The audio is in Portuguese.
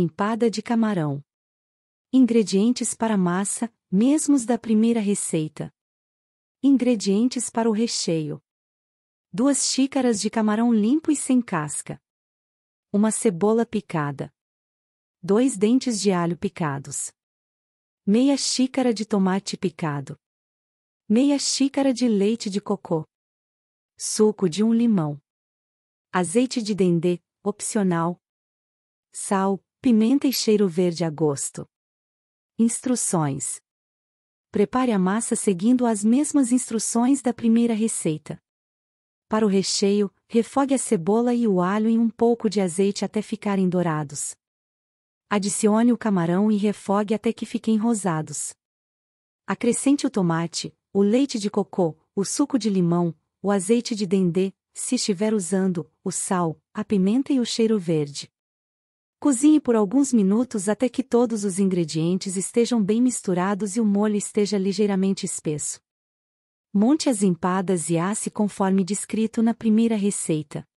Empada de camarão. Ingredientes para massa, mesmos da primeira receita. Ingredientes para o recheio: 2 xícaras de camarão limpo e sem casca, uma cebola picada, 2 dentes de alho picados, meia xícara de tomate picado, meia xícara de leite de cocô, suco de um limão, azeite de dendê, opcional, sal, pimenta e cheiro verde a gosto. Instruções: Prepare a massa seguindo as mesmas instruções da primeira receita. Para o recheio, refogue a cebola e o alho em um pouco de azeite até ficarem dourados. Adicione o camarão e refogue até que fiquem rosados. Acrescente o tomate, o leite de cocô, o suco de limão, o azeite de dendê, se estiver usando, o sal, a pimenta e o cheiro verde. Cozinhe por alguns minutos até que todos os ingredientes estejam bem misturados e o molho esteja ligeiramente espesso. Monte as empadas e asse conforme descrito na primeira receita.